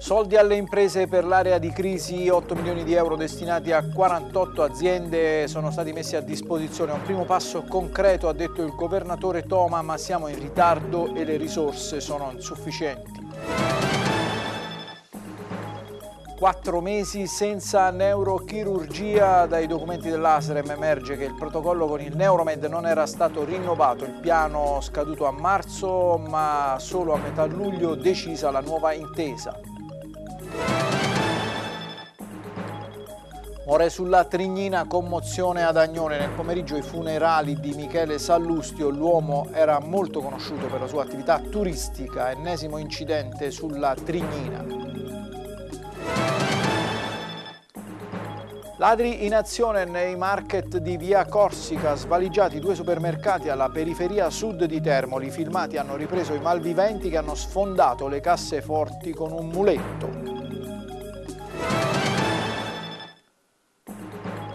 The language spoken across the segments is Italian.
Soldi alle imprese per l'area di crisi, 8 milioni di euro destinati a 48 aziende sono stati messi a disposizione. Un primo passo concreto, ha detto il governatore Toma, ma siamo in ritardo e le risorse sono insufficienti. Quattro mesi senza neurochirurgia, dai documenti dell'ASREM emerge che il protocollo con il Neuromed non era stato rinnovato, il piano scaduto a marzo ma solo a metà luglio decisa la nuova intesa. Muore sulla Trignina commozione ad Agnone. Nel pomeriggio i funerali di Michele Sallustio. L'uomo era molto conosciuto per la sua attività turistica. Ennesimo incidente sulla Trignina. Ladri in azione nei market di Via Corsica, svaligiati due supermercati alla periferia sud di Termoli. I filmati hanno ripreso i malviventi che hanno sfondato le casse forti con un muletto.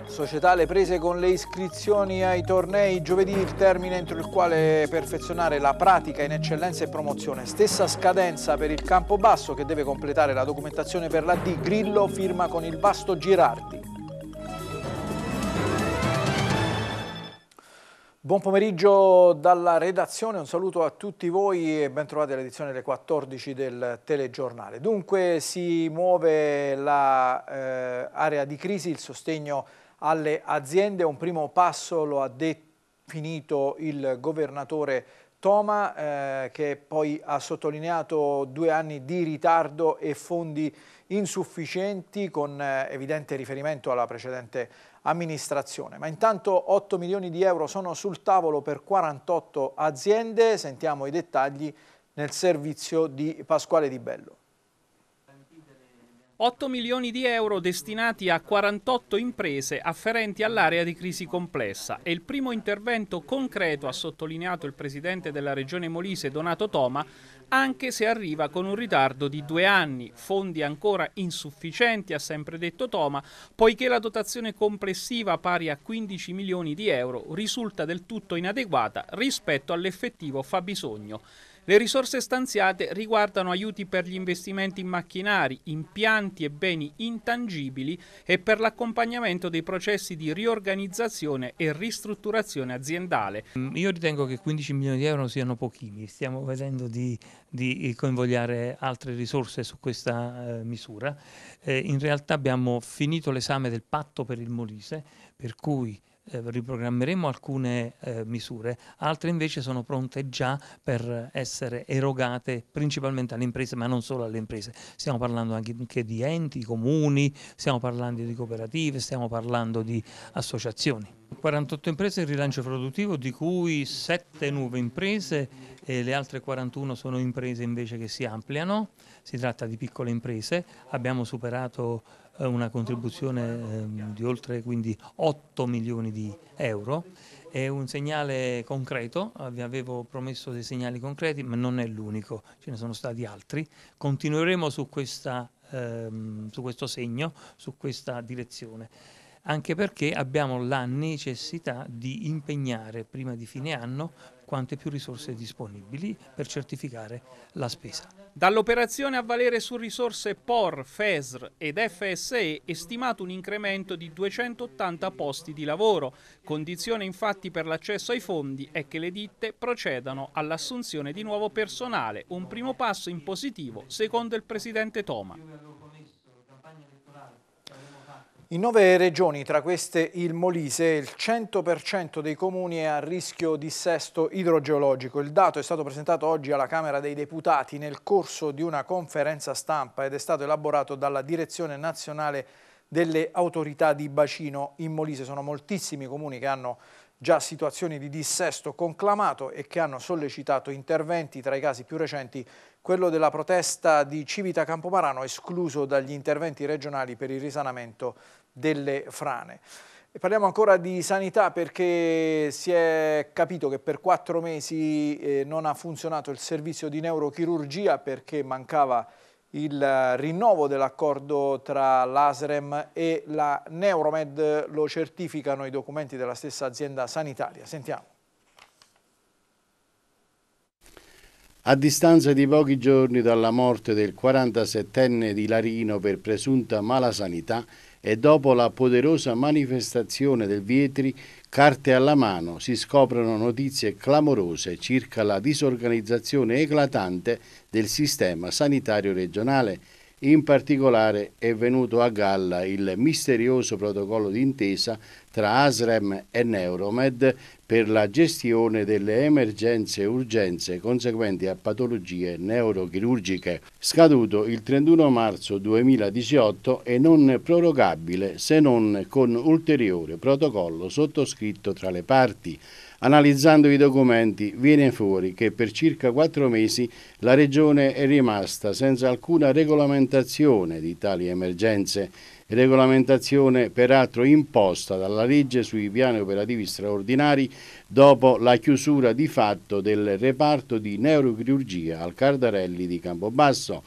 Società le prese con le iscrizioni ai tornei giovedì il termine entro il quale perfezionare la pratica in eccellenza e promozione. Stessa scadenza per il campo basso che deve completare la documentazione per la D. Grillo firma con il Vasto Girardi. Buon pomeriggio dalla redazione, un saluto a tutti voi e bentrovati all'edizione delle 14 del telegiornale. Dunque si muove l'area la, eh, di crisi, il sostegno alle aziende, un primo passo lo ha definito il governatore Toma eh, che poi ha sottolineato due anni di ritardo e fondi insufficienti con eh, evidente riferimento alla precedente amministrazione. Ma intanto 8 milioni di euro sono sul tavolo per 48 aziende, sentiamo i dettagli nel servizio di Pasquale Di Bello. 8 milioni di euro destinati a 48 imprese afferenti all'area di crisi complessa. È il primo intervento concreto, ha sottolineato il presidente della regione Molise, Donato Toma, anche se arriva con un ritardo di due anni. Fondi ancora insufficienti, ha sempre detto Toma, poiché la dotazione complessiva pari a 15 milioni di euro risulta del tutto inadeguata rispetto all'effettivo fabbisogno. Le risorse stanziate riguardano aiuti per gli investimenti in macchinari, impianti e beni intangibili e per l'accompagnamento dei processi di riorganizzazione e ristrutturazione aziendale. Mm, io ritengo che 15 milioni di euro siano pochini, stiamo vedendo di, di eh, convogliare altre risorse su questa eh, misura. Eh, in realtà abbiamo finito l'esame del patto per il Molise, per cui eh, riprogrammeremo alcune eh, misure, altre invece sono pronte già per essere erogate principalmente alle imprese, ma non solo alle imprese. Stiamo parlando anche di enti, comuni, stiamo parlando di cooperative, stiamo parlando di associazioni. 48 imprese in rilancio produttivo, di cui 7 nuove imprese e le altre 41 sono imprese invece che si ampliano, si tratta di piccole imprese, abbiamo superato eh, una contribuzione ehm, di oltre quindi 8 milioni di euro. È un segnale concreto, vi avevo promesso dei segnali concreti, ma non è l'unico, ce ne sono stati altri. Continueremo su, questa, ehm, su questo segno, su questa direzione anche perché abbiamo la necessità di impegnare prima di fine anno quante più risorse disponibili per certificare la spesa. Dall'operazione a valere su risorse POR, FESR ed FSE è stimato un incremento di 280 posti di lavoro. Condizione infatti per l'accesso ai fondi è che le ditte procedano all'assunzione di nuovo personale, un primo passo in positivo secondo il presidente Toma. In nove regioni, tra queste il Molise, il 100% dei comuni è a rischio di dissesto idrogeologico. Il dato è stato presentato oggi alla Camera dei Deputati nel corso di una conferenza stampa ed è stato elaborato dalla Direzione Nazionale delle Autorità di Bacino. In Molise sono moltissimi comuni che hanno già situazioni di dissesto conclamato e che hanno sollecitato interventi, tra i casi più recenti quello della protesta di Civita Campomarano escluso dagli interventi regionali per il risanamento delle frane. E parliamo ancora di sanità perché si è capito che per quattro mesi eh, non ha funzionato il servizio di neurochirurgia perché mancava il eh, rinnovo dell'accordo tra l'ASREM e la Neuromed lo certificano i documenti della stessa azienda sanitaria. Sentiamo. A distanza di pochi giorni dalla morte del 47enne di Larino per presunta malasanità, e dopo la poderosa manifestazione del Vietri, carte alla mano, si scoprono notizie clamorose circa la disorganizzazione eclatante del sistema sanitario regionale in particolare è venuto a galla il misterioso protocollo d'intesa tra Asrem e Neuromed per la gestione delle emergenze e urgenze conseguenti a patologie neurochirurgiche, scaduto il 31 marzo 2018 e non prorogabile se non con ulteriore protocollo sottoscritto tra le parti. Analizzando i documenti viene fuori che per circa quattro mesi la Regione è rimasta senza alcuna regolamentazione di tali emergenze, regolamentazione peraltro imposta dalla legge sui piani operativi straordinari dopo la chiusura di fatto del reparto di neurochirurgia al Cardarelli di Campobasso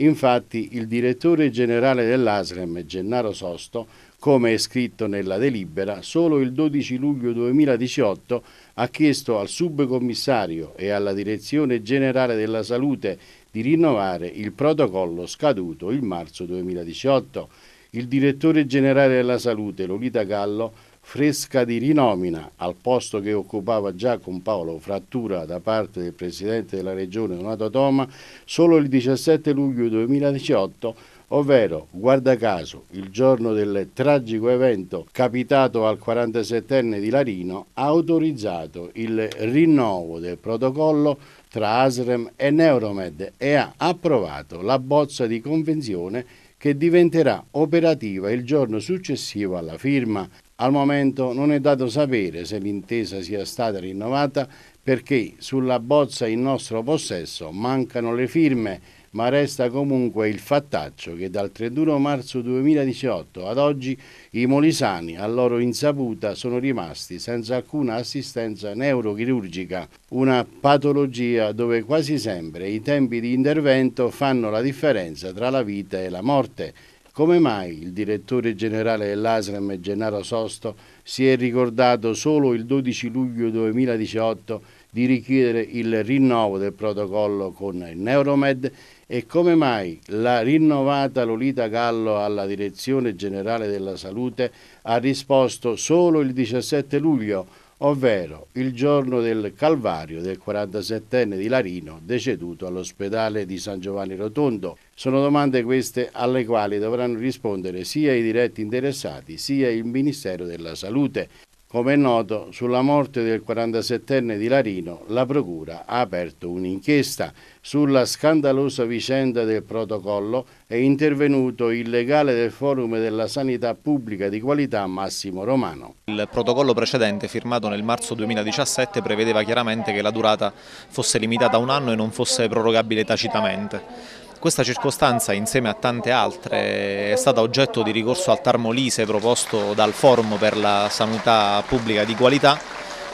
Infatti il direttore generale dell'ASREM, Gennaro Sosto, come è scritto nella delibera, solo il 12 luglio 2018 ha chiesto al subcommissario e alla Direzione Generale della Salute di rinnovare il protocollo scaduto il marzo 2018. Il direttore generale della Salute, Lolita Gallo, fresca di rinomina al posto che occupava già con Paolo Frattura da parte del presidente della regione Donato Toma solo il 17 luglio 2018 ovvero, guarda caso, il giorno del tragico evento capitato al 47enne di Larino, ha autorizzato il rinnovo del protocollo tra ASREM e Neuromed e ha approvato la bozza di convenzione che diventerà operativa il giorno successivo alla firma. Al momento non è dato sapere se l'intesa sia stata rinnovata perché sulla bozza in nostro possesso mancano le firme, ma resta comunque il fattaccio che dal 31 marzo 2018 ad oggi i molisani, a loro insaputa, sono rimasti senza alcuna assistenza neurochirurgica, una patologia dove quasi sempre i tempi di intervento fanno la differenza tra la vita e la morte. Come mai il direttore generale dell'ASRAM Gennaro Sosto si è ricordato solo il 12 luglio 2018 di richiedere il rinnovo del protocollo con il Neuromed e come mai la rinnovata Lolita Gallo alla Direzione Generale della Salute ha risposto solo il 17 luglio ovvero il giorno del Calvario del 47enne di Larino deceduto all'ospedale di San Giovanni Rotondo. Sono domande queste alle quali dovranno rispondere sia i diretti interessati sia il Ministero della Salute. Come è noto, sulla morte del 47enne di Larino, la Procura ha aperto un'inchiesta sulla scandalosa vicenda del protocollo è intervenuto il legale del Forum della Sanità Pubblica di Qualità Massimo Romano. Il protocollo precedente firmato nel marzo 2017 prevedeva chiaramente che la durata fosse limitata a un anno e non fosse prorogabile tacitamente. Questa circostanza insieme a tante altre è stata oggetto di ricorso al Tarmolise proposto dal Forum per la Sanità Pubblica di Qualità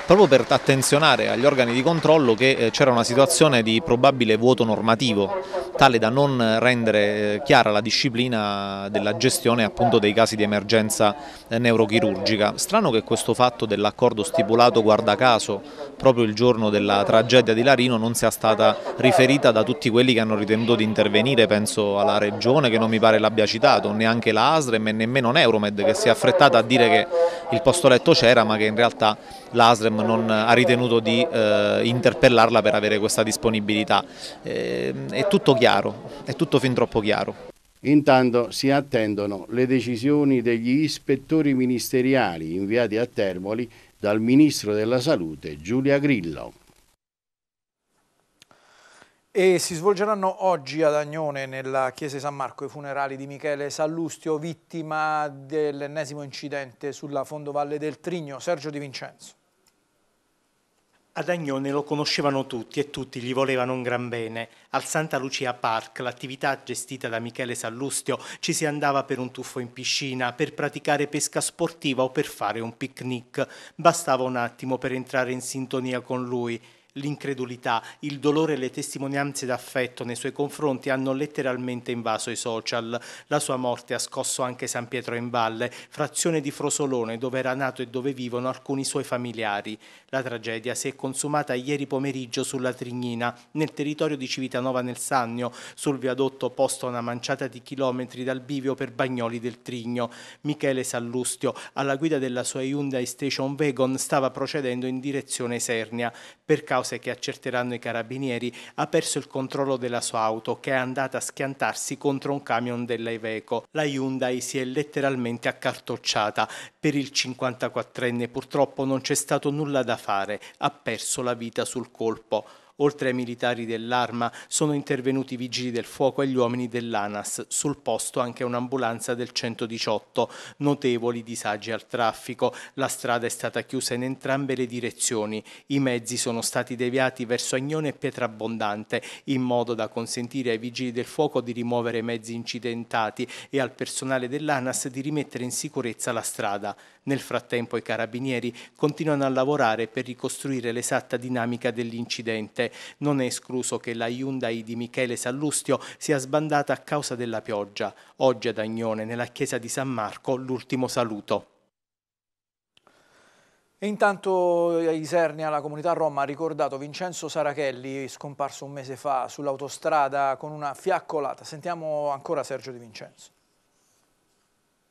proprio per attenzionare agli organi di controllo che eh, c'era una situazione di probabile vuoto normativo, tale da non rendere eh, chiara la disciplina della gestione appunto dei casi di emergenza eh, neurochirurgica. Strano che questo fatto dell'accordo stipulato guarda caso proprio il giorno della tragedia di Larino non sia stata riferita da tutti quelli che hanno ritenuto di intervenire, penso alla Regione che non mi pare l'abbia citato, neanche la ASREM e nemmeno Neuromed che si è affrettata a dire che il posto letto c'era ma che in realtà l'ASREM non ha ritenuto di eh, interpellarla per avere questa disponibilità. Eh, è tutto chiaro, è tutto fin troppo chiaro. Intanto si attendono le decisioni degli ispettori ministeriali inviati a Termoli dal Ministro della Salute Giulia Grillo e si svolgeranno oggi ad Agnone nella chiesa di San Marco i funerali di Michele Sallustio vittima dell'ennesimo incidente sulla fondovalle del Trigno Sergio Di Vincenzo ad Agnone lo conoscevano tutti e tutti gli volevano un gran bene. Al Santa Lucia Park, l'attività gestita da Michele Sallustio, ci si andava per un tuffo in piscina, per praticare pesca sportiva o per fare un picnic. Bastava un attimo per entrare in sintonia con lui l'incredulità, il dolore e le testimonianze d'affetto nei suoi confronti hanno letteralmente invaso i social. La sua morte ha scosso anche San Pietro in Valle, frazione di Frosolone dove era nato e dove vivono alcuni suoi familiari. La tragedia si è consumata ieri pomeriggio sulla Trignina, nel territorio di Civitanova nel Sannio, sul viadotto posto a una manciata di chilometri dal bivio per Bagnoli del Trigno. Michele Sallustio, alla guida della sua Hyundai Station Wagon, stava procedendo in direzione Sernia. Per causa cose che accerteranno i carabinieri, ha perso il controllo della sua auto che è andata a schiantarsi contro un camion della Iveco. La Hyundai si è letteralmente accartocciata. Per il 54enne purtroppo non c'è stato nulla da fare, ha perso la vita sul colpo. Oltre ai militari dell'Arma sono intervenuti i vigili del fuoco e gli uomini dell'ANAS, sul posto anche un'ambulanza del 118, notevoli disagi al traffico, la strada è stata chiusa in entrambe le direzioni, i mezzi sono stati deviati verso Agnone e Pietrabbondante in modo da consentire ai vigili del fuoco di rimuovere mezzi incidentati e al personale dell'ANAS di rimettere in sicurezza la strada. Nel frattempo i carabinieri continuano a lavorare per ricostruire l'esatta dinamica dell'incidente. Non è escluso che la Hyundai di Michele Sallustio sia sbandata a causa della pioggia. Oggi ad Agnone, nella chiesa di San Marco, l'ultimo saluto. E intanto eh, Isernia, la comunità Roma, ha ricordato Vincenzo Sarachelli, scomparso un mese fa sull'autostrada con una fiaccolata. Sentiamo ancora Sergio Di Vincenzo.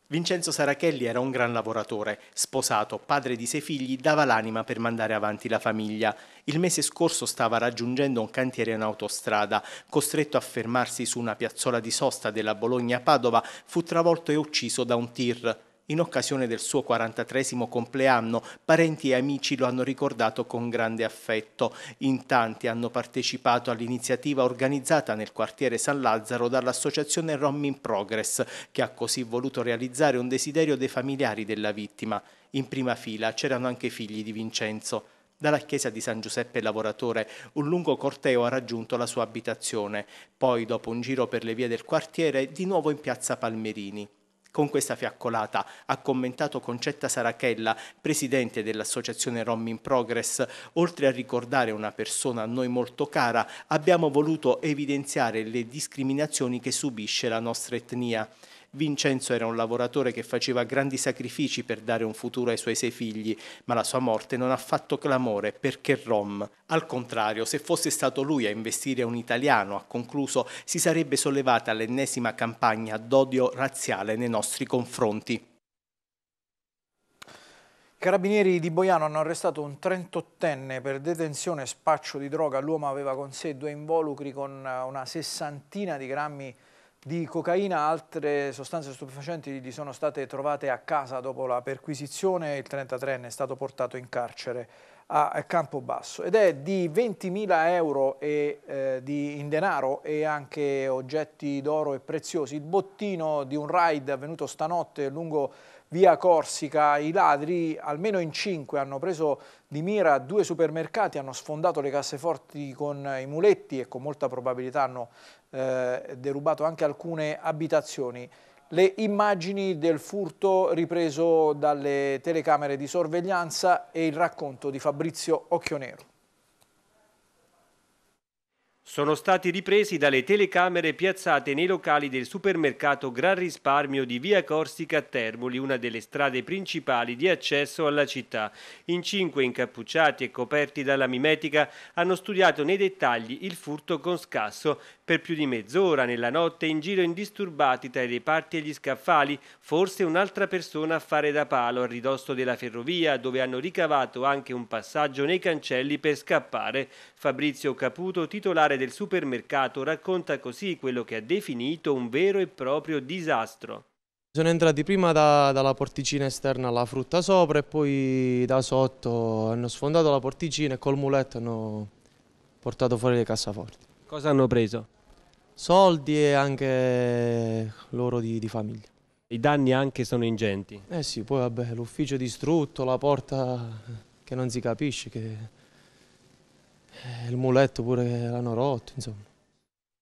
Vincenzo Sarachelli era un gran lavoratore, sposato, padre di sei figli, dava l'anima per mandare avanti la famiglia. Il mese scorso stava raggiungendo un cantiere in autostrada. Costretto a fermarsi su una piazzola di sosta della Bologna-Padova, fu travolto e ucciso da un tir. In occasione del suo 43 compleanno, parenti e amici lo hanno ricordato con grande affetto. In tanti hanno partecipato all'iniziativa organizzata nel quartiere San Lazzaro dall'associazione Rom in Progress, che ha così voluto realizzare un desiderio dei familiari della vittima. In prima fila c'erano anche i figli di Vincenzo. Dalla chiesa di San Giuseppe Lavoratore un lungo corteo ha raggiunto la sua abitazione, poi dopo un giro per le vie del quartiere di nuovo in piazza Palmerini. Con questa fiaccolata ha commentato Concetta Sarachella, presidente dell'associazione Rom in Progress. Oltre a ricordare una persona a noi molto cara, abbiamo voluto evidenziare le discriminazioni che subisce la nostra etnia. Vincenzo era un lavoratore che faceva grandi sacrifici per dare un futuro ai suoi sei figli, ma la sua morte non ha fatto clamore perché Rom. Al contrario, se fosse stato lui a investire un italiano, ha concluso, si sarebbe sollevata l'ennesima campagna d'odio razziale nei nostri confronti. I carabinieri di Boiano hanno arrestato un 38enne per detenzione e spaccio di droga. L'uomo aveva con sé due involucri con eh, una sessantina di grammi di di cocaina, altre sostanze stupefacenti gli sono state trovate a casa dopo la perquisizione, il 33enne è stato portato in carcere a Campobasso ed è di 20.000 euro e, eh, di, in denaro e anche oggetti d'oro e preziosi. Il bottino di un raid avvenuto stanotte lungo via Corsica i ladri almeno in cinque hanno preso di mira due supermercati, hanno sfondato le casseforti con i muletti e con molta probabilità hanno eh, derubato anche alcune abitazioni. Le immagini del furto ripreso dalle telecamere di sorveglianza e il racconto di Fabrizio Occhionero sono stati ripresi dalle telecamere piazzate nei locali del supermercato Gran Risparmio di Via Corsica a Termoli, una delle strade principali di accesso alla città. In cinque incappucciati e coperti dalla mimetica hanno studiato nei dettagli il furto con scasso per più di mezz'ora nella notte in giro indisturbati tra i reparti e gli scaffali, forse un'altra persona a fare da palo a ridosso della ferrovia dove hanno ricavato anche un passaggio nei cancelli per scappare. Fabrizio Caputo, titolare del supermercato, racconta così quello che ha definito un vero e proprio disastro. Sono entrati prima da, dalla porticina esterna alla frutta sopra e poi da sotto hanno sfondato la porticina e col muletto hanno portato fuori le cassaforti. Cosa hanno preso? soldi e anche loro di, di famiglia. I danni anche sono ingenti? Eh sì, poi vabbè, l'ufficio distrutto, la porta che non si capisce, che... Eh, il muletto pure l'hanno rotto, insomma.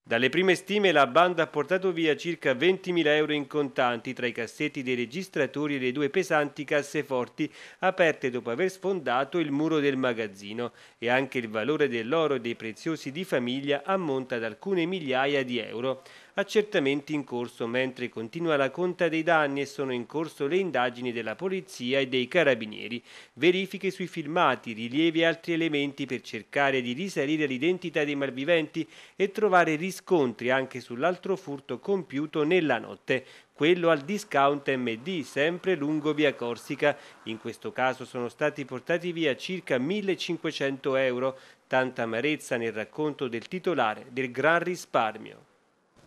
Dalle prime stime la banda ha portato via circa 20.000 euro in contanti tra i cassetti dei registratori e le due pesanti casseforti aperte dopo aver sfondato il muro del magazzino e anche il valore dell'oro e dei preziosi di famiglia ammonta ad alcune migliaia di euro accertamenti in corso, mentre continua la conta dei danni e sono in corso le indagini della polizia e dei carabinieri, verifiche sui filmati, rilievi e altri elementi per cercare di risalire l'identità dei malviventi e trovare riscontri anche sull'altro furto compiuto nella notte, quello al discount MD, sempre lungo via Corsica. In questo caso sono stati portati via circa 1500 euro, tanta amarezza nel racconto del titolare del Gran Risparmio.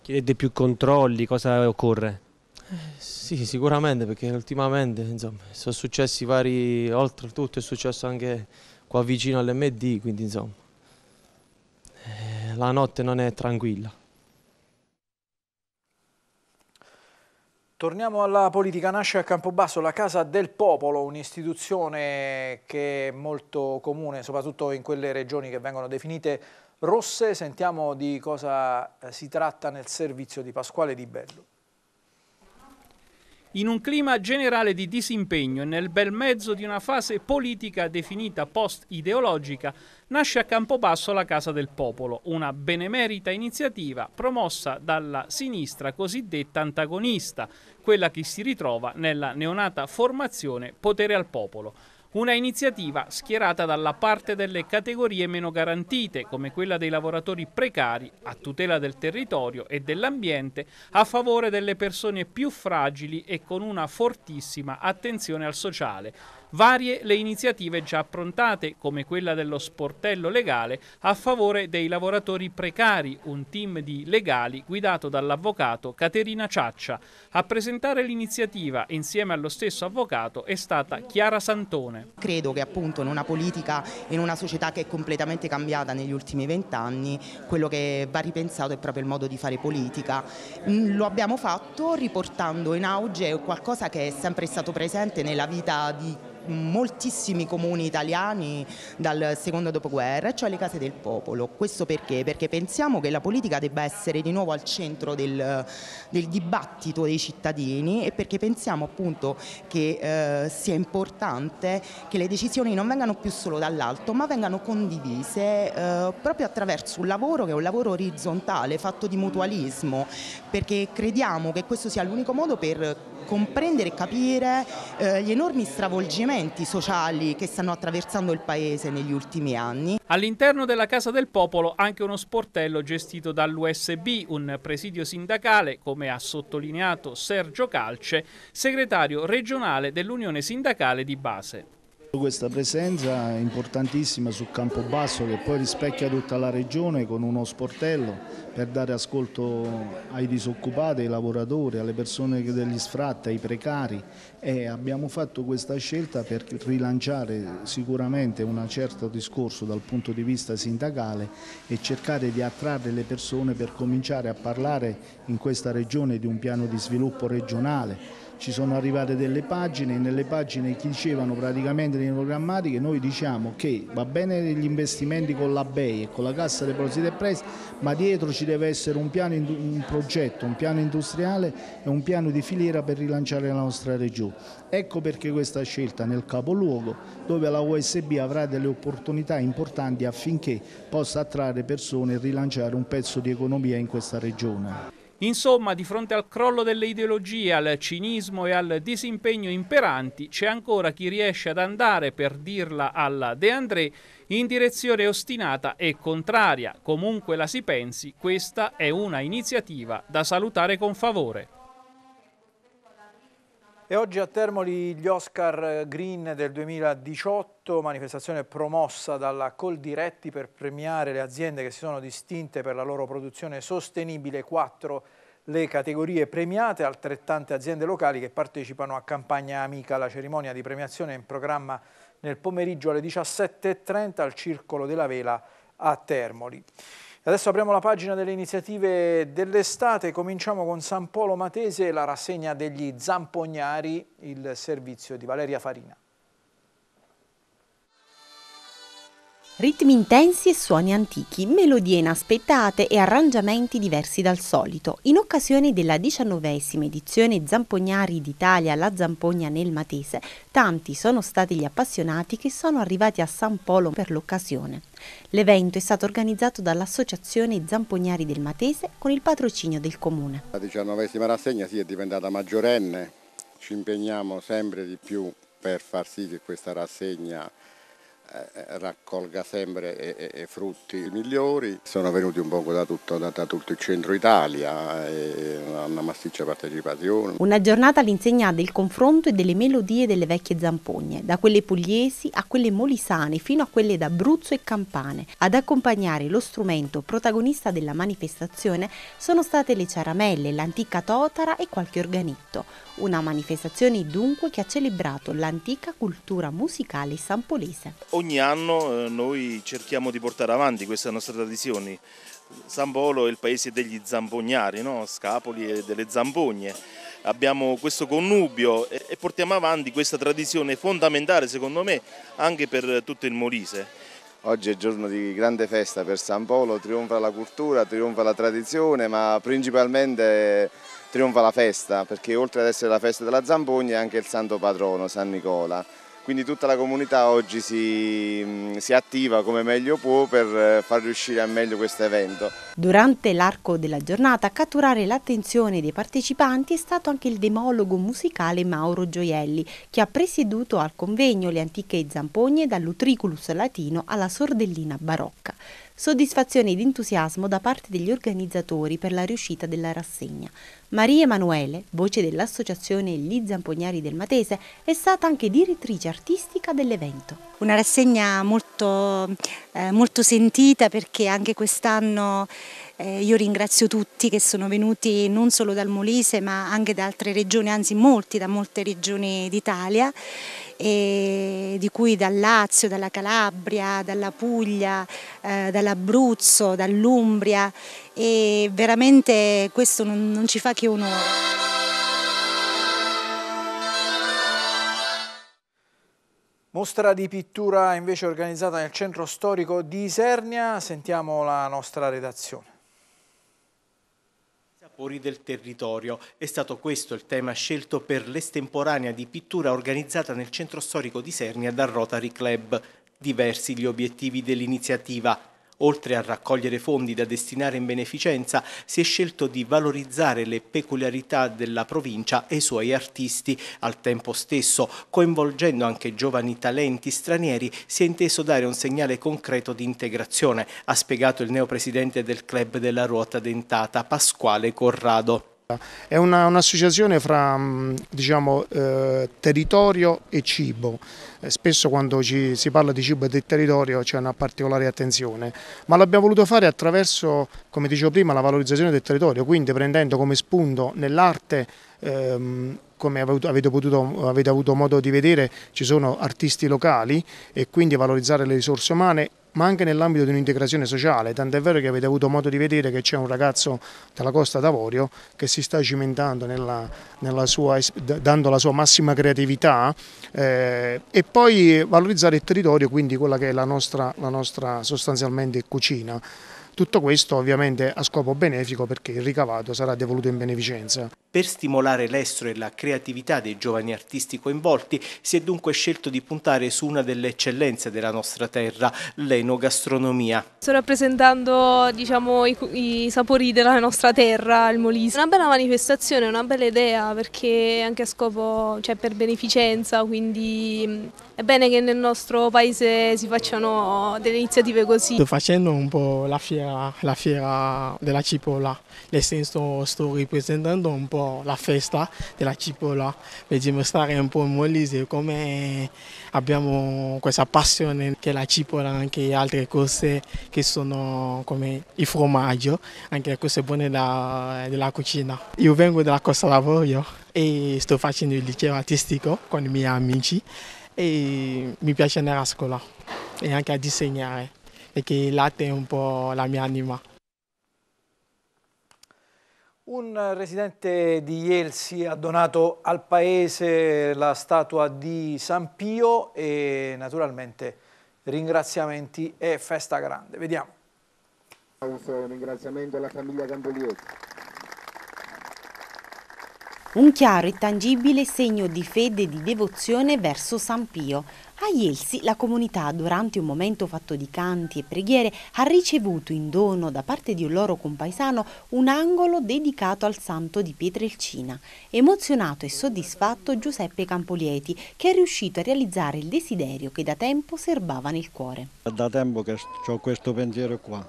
Chiedete più controlli, cosa occorre? sì, sicuramente, perché ultimamente insomma, sono successi vari, oltretutto è successo anche qua vicino all'MD, quindi insomma eh, la notte non è tranquilla. Torniamo alla politica. Nasce a Campobasso la Casa del Popolo, un'istituzione che è molto comune, soprattutto in quelle regioni che vengono definite rosse, sentiamo di cosa eh, si tratta nel servizio di Pasquale Di Bello. In un clima generale di disimpegno e nel bel mezzo di una fase politica definita post-ideologica, nasce a Campobasso la Casa del Popolo, una benemerita iniziativa promossa dalla sinistra cosiddetta antagonista, quella che si ritrova nella neonata formazione Potere al Popolo. Una iniziativa schierata dalla parte delle categorie meno garantite, come quella dei lavoratori precari, a tutela del territorio e dell'ambiente, a favore delle persone più fragili e con una fortissima attenzione al sociale. Varie le iniziative già approntate, come quella dello sportello legale a favore dei lavoratori precari, un team di legali guidato dall'avvocato Caterina Ciaccia. A presentare l'iniziativa insieme allo stesso avvocato è stata Chiara Santone. Credo che appunto in una politica, in una società che è completamente cambiata negli ultimi vent'anni, quello che va ripensato è proprio il modo di fare politica. Mm, lo abbiamo fatto riportando in auge qualcosa che è sempre stato presente nella vita di moltissimi comuni italiani dal secondo dopoguerra, cioè le case del popolo. Questo perché? Perché pensiamo che la politica debba essere di nuovo al centro del, del dibattito dei cittadini e perché pensiamo appunto che eh, sia importante che le decisioni non vengano più solo dall'alto ma vengano condivise eh, proprio attraverso un lavoro che è un lavoro orizzontale fatto di mutualismo perché crediamo che questo sia l'unico modo per comprendere e capire eh, gli enormi stravolgimenti sociali che stanno attraversando il paese negli ultimi anni. All'interno della Casa del Popolo anche uno sportello gestito dall'USB, un presidio sindacale, come ha sottolineato Sergio Calce, segretario regionale dell'Unione Sindacale di Base. Questa presenza è importantissima sul campo basso che poi rispecchia tutta la regione con uno sportello per dare ascolto ai disoccupati, ai lavoratori, alle persone degli sfratti, ai precari e abbiamo fatto questa scelta per rilanciare sicuramente un certo discorso dal punto di vista sindacale e cercare di attrarre le persone per cominciare a parlare in questa regione di un piano di sviluppo regionale ci sono arrivate delle pagine, e nelle pagine che dicevano praticamente nelle programmatiche noi diciamo che va bene gli investimenti con la BEI e con la Cassa Depositi e Prestiti, ma dietro ci deve essere un, piano, un progetto, un piano industriale e un piano di filiera per rilanciare la nostra regione. Ecco perché questa scelta nel capoluogo dove la USB avrà delle opportunità importanti affinché possa attrarre persone e rilanciare un pezzo di economia in questa regione. Insomma, di fronte al crollo delle ideologie, al cinismo e al disimpegno imperanti, c'è ancora chi riesce ad andare, per dirla alla De André, in direzione ostinata e contraria. Comunque la si pensi, questa è una iniziativa da salutare con favore. E oggi a Termoli gli Oscar eh, Green del 2018, manifestazione promossa dalla Coldiretti per premiare le aziende che si sono distinte per la loro produzione sostenibile, quattro le categorie premiate, altrettante aziende locali che partecipano a Campagna Amica. La cerimonia di premiazione è in programma nel pomeriggio alle 17.30 al Circolo della Vela a Termoli. Adesso apriamo la pagina delle iniziative dell'estate, cominciamo con San Polo Matese e la rassegna degli Zampognari, il servizio di Valeria Farina. Ritmi intensi e suoni antichi, melodie inaspettate e arrangiamenti diversi dal solito. In occasione della diciannovesima edizione Zampognari d'Italia alla Zampogna nel Matese, tanti sono stati gli appassionati che sono arrivati a San Polo per l'occasione. L'evento è stato organizzato dall'Associazione Zampognari del Matese con il patrocinio del Comune. La diciannovesima rassegna si è diventata maggiorenne, ci impegniamo sempre di più per far sì che questa rassegna eh, eh, raccolga sempre e, e, frutti migliori. Sono venuti un po' da tutto, da, da tutto il centro Italia, e una massiccia partecipazione. Una giornata all'insegna del confronto e delle melodie delle vecchie zampogne, da quelle pugliesi a quelle molisane fino a quelle d'Abruzzo e Campane. Ad accompagnare lo strumento protagonista della manifestazione sono state le ciaramelle, l'antica totara e qualche organetto. Una manifestazione dunque che ha celebrato l'antica cultura musicale sampolese ogni anno eh, noi cerchiamo di portare avanti queste nostre tradizioni. San Polo è il paese degli zampognari, no? scapoli e delle zampogne. Abbiamo questo connubio e portiamo avanti questa tradizione fondamentale secondo me anche per tutto il Molise. Oggi è giorno di grande festa per San Polo, trionfa la cultura, trionfa la tradizione, ma principalmente trionfa la festa, perché oltre ad essere la festa della Zampogna è anche il santo patrono, San Nicola quindi tutta la comunità oggi si, mm, si, attiva come meglio può per eh, far riuscire al meglio questo evento. Durante l'arco della giornata a catturare l'attenzione dei partecipanti è stato anche il demologo musicale Mauro Gioielli che ha presieduto al convegno le antiche zampogne dall'utriculus latino alla sordellina barocca soddisfazione ed entusiasmo da parte degli organizzatori per la riuscita della rassegna. Maria Emanuele, voce dell'associazione Gli Zampognari del Matese, è stata anche direttrice artistica dell'evento. Una rassegna molto, eh, molto sentita perché anche quest'anno eh, io ringrazio tutti che sono venuti non solo dal Molise ma anche da altre regioni, anzi molti da molte regioni d'Italia di cui dal Lazio, dalla Calabria, dalla Puglia, eh, dall'Abruzzo, dall'Umbria e veramente questo non, non ci fa che onore. Mostra di pittura invece organizzata nel centro storico di Isernia, sentiamo la nostra redazione fuori del territorio. È stato questo il tema scelto per l'estemporanea di pittura organizzata nel centro storico di Sernia dal Rotary Club. Diversi gli obiettivi dell'iniziativa Oltre a raccogliere fondi da destinare in beneficenza, si è scelto di valorizzare le peculiarità della provincia e i suoi artisti. Al tempo stesso, coinvolgendo anche giovani talenti stranieri, si è inteso dare un segnale concreto di integrazione, ha spiegato il neopresidente del club della ruota dentata, Pasquale Corrado. È un'associazione un fra mm, diciamo, eh, territorio e cibo, eh, spesso quando ci, si parla di cibo e del territorio c'è una particolare attenzione, ma l'abbiamo voluto fare attraverso, come dicevo prima, la valorizzazione del territorio, quindi prendendo come spunto nell'arte ehm, come avete, potuto, avete avuto modo di vedere ci sono artisti locali e quindi valorizzare le risorse umane ma anche nell'ambito di un'integrazione sociale, tant'è vero che avete avuto modo di vedere che c'è un ragazzo della Costa d'Avorio che si sta cimentando nella, nella sua, dando la sua massima creatività eh, e poi valorizzare il territorio, quindi quella che è la nostra, la nostra sostanzialmente cucina. Tutto questo ovviamente a scopo benefico perché il ricavato sarà devoluto in beneficenza. Per stimolare l'estro e la creatività dei giovani artisti coinvolti si è dunque scelto di puntare su una delle eccellenze della nostra terra, l'enogastronomia. Sto rappresentando diciamo, i, i, sapori della nostra terra, il Molise. Una bella manifestazione, una bella idea perché anche a scopo, cioè per beneficenza, quindi è bene che nel nostro paese si facciano delle iniziative così. Sto facendo un po' la fiera, la fiera della cipolla, nel senso sto ripresentando un po' la festa della cipolla per dimostrare un po' in Molise come abbiamo questa passione che la cipolla anche altre cose che sono come il formaggio, anche cose buone da, della cucina. Io vengo dalla Costa d'Avorio e sto facendo il liceo artistico con i miei amici e mi piace andare a scuola e anche a disegnare perché l'arte è un po' la mia anima. Un residente di Ielsi ha donato al paese la statua di San Pio e naturalmente ringraziamenti e festa grande. Vediamo. Un ringraziamento alla famiglia Campolietti un chiaro e tangibile segno di fede e di devozione verso San Pio. A Ielsi la comunità, durante un momento fatto di canti e preghiere, ha ricevuto in dono da parte di un loro compaesano un angolo dedicato al santo di Pietrelcina. Emozionato e soddisfatto Giuseppe Campolieti, che è riuscito a realizzare il desiderio che da tempo serbava nel cuore. Da tempo che ho questo pensiero qua,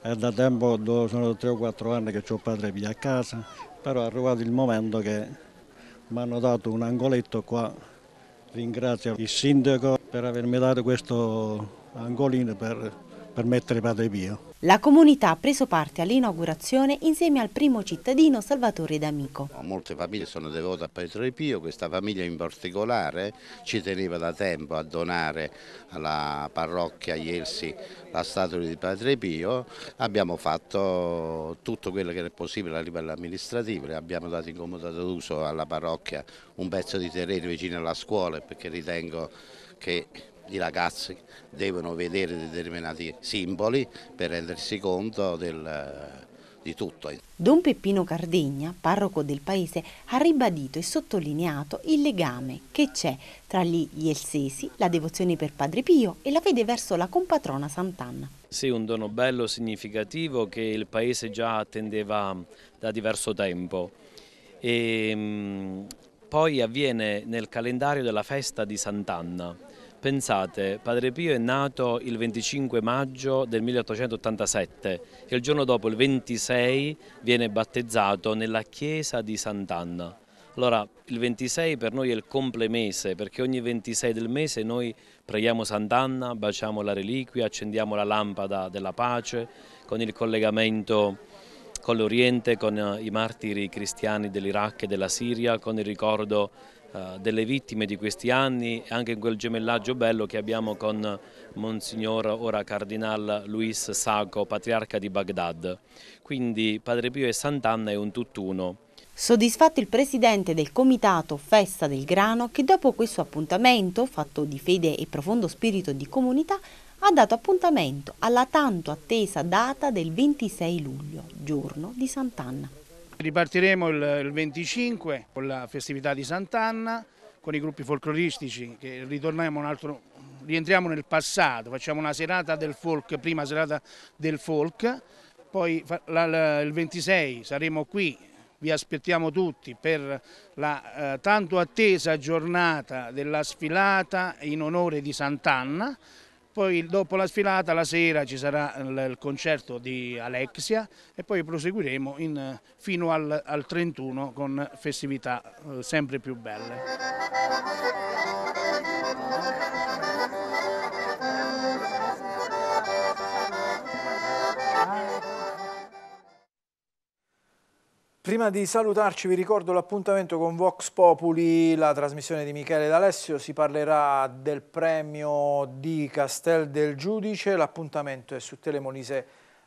è da tempo, sono 3 o 4 anni che ho padre via a casa, però è arrivato il momento che mi hanno dato un angoletto qua. Ringrazio il sindaco per avermi dato questo angolino per, per mettere padre via. La comunità ha preso parte all'inaugurazione insieme al primo cittadino Salvatore D'Amico. Molte famiglie sono devote a Pietro Pio, questa famiglia in particolare ci teneva da tempo a donare alla parrocchia Ielsi la statua di Pietro Pio. Abbiamo fatto tutto quello che era possibile a livello amministrativo, abbiamo dato in comodato d'uso alla parrocchia un pezzo di terreno vicino alla scuola perché ritengo che i ragazzi devono vedere determinati simboli per rendersi conto del, eh, di tutto. Don Peppino Cardegna, parroco del paese, ha ribadito e sottolineato il legame che c'è tra gli Ielsesi, la devozione per Padre Pio e la fede verso la compatrona Sant'Anna. Sì, un dono bello significativo che il paese già attendeva da diverso tempo. E, ehm, poi avviene nel calendario della festa di Sant'Anna Pensate, Padre Pio è nato il 25 maggio del 1887 e il giorno dopo, il 26, viene battezzato nella chiesa di Sant'Anna. Allora, il 26 per noi è il complemese, perché ogni 26 del mese noi preghiamo Sant'Anna, baciamo la reliquia, accendiamo la lampada della pace con il collegamento con l'Oriente, con eh, i martiri cristiani dell'Iraq e della Siria, con il ricordo eh, delle vittime di questi anni e anche in quel gemellaggio bello che abbiamo con Monsignor, ora Cardinal Luis Sacco, patriarca di Baghdad. Quindi Padre Pio e Sant'Anna è un tutt'uno. Soddisfatto il presidente del comitato Festa del Grano che dopo questo appuntamento, fatto di fede e profondo spirito di comunità, ha dato appuntamento alla tanto attesa data del 26 luglio, giorno di Sant'Anna. Ripartiremo il 25 con la festività di Sant'Anna, con i gruppi folcloristici che ritorniamo un altro, rientriamo nel passato, facciamo una serata del folk, prima serata del folk, poi il 26 saremo qui, vi aspettiamo tutti per la eh, tanto attesa giornata della sfilata in onore di Sant'Anna, poi dopo la sfilata la sera ci sarà il concerto di Alexia e poi proseguiremo in, fino al, al, 31 con festività eh, sempre più belle. Prima di salutarci vi ricordo l'appuntamento con Vox Populi, la trasmissione di Michele D'Alessio, si parlerà del premio di Castel del Giudice, l'appuntamento è su Telemolise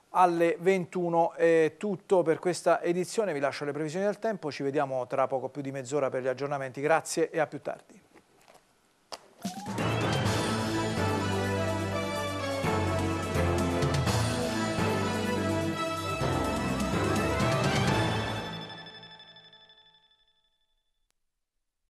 alle 21 è tutto per questa edizione, vi lascio le previsioni del tempo, ci vediamo tra poco più di mezz'ora per gli aggiornamenti, grazie e a più tardi.